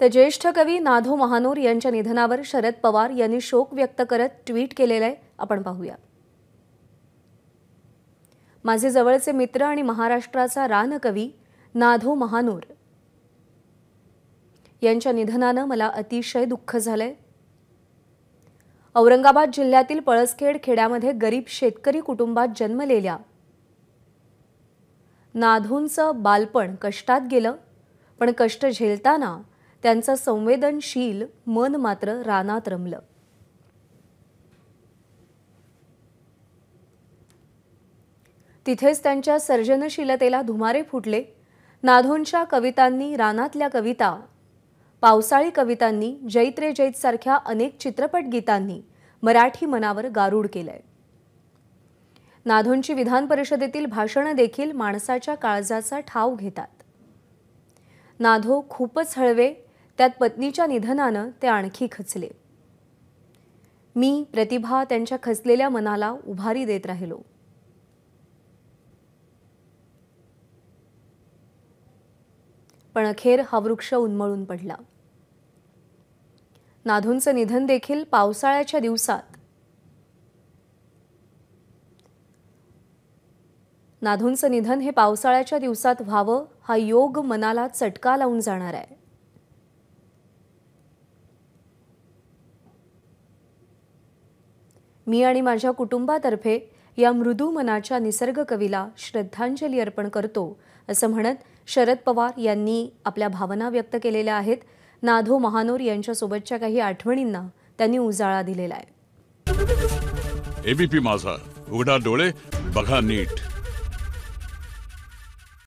तर ज्येष्ठ कवी नाधो महानोर यांच्या निधनावर शरद पवार यांनी शोक व्यक्त करत ट्विट केलेलं आहे आपण पाहूया माझे जवळचे मित्र आणि महाराष्ट्राचा रानकवी नाधो महानोर यांच्या निधनानं मला अतिशय दुःख झालंय औरंगाबाद जिल्ह्यातील पळसखेड खेड्यामध्ये गरीब शेतकरी कुटुंबात जन्मलेल्या नाधूंचं बालपण कष्टात गेलं पण कष्ट झेलताना त्यांचं संवेदनशील मन मात्र रानात रमलं तिथेच त्यांच्या सर्जनशीलतेला धुमारे फुटले नाधोंच्या कवितांनी रानातल्या कविता पावसाळी कवितांनी जैत्रे रे सारख्या अनेक चित्रपट गीतांनी मराठी मनावर गारूड केलंय नाधोंची विधान परिषदेतील भाषणं देखील माणसाच्या काळजाचा ठाव घेतात नाधो खूपच हळवे त्यात पत्नीच्या निधनानं ते आणखी खचले मी प्रतिभा त्यांच्या खचलेल्या मनाला उभारी देत राहिलो पण अखेर हा वृक्ष उन्मळून पडला नाधूंचं निधन देखील पावसाळ्याच्या दिवसात नाधूंचं निधन हे पावसाळ्याच्या दिवसात व्हावं हा योग मनाला चटका लावून जाणार आहे मी आणि माझ्या कुटुंबातर्फे या मृदू मनाच्या निसर्ग कवीला श्रद्धांजली अर्पण करतो असं म्हणत शरद पवार यांनी आपल्या भावना व्यक्त केलेल्या आहेत नाधो महानोर यांच्यासोबतच्या काही आठवणींना त्यांनी उजाळा दिलेला आहे एबीपी माझा उघडा डोळे बघा नीट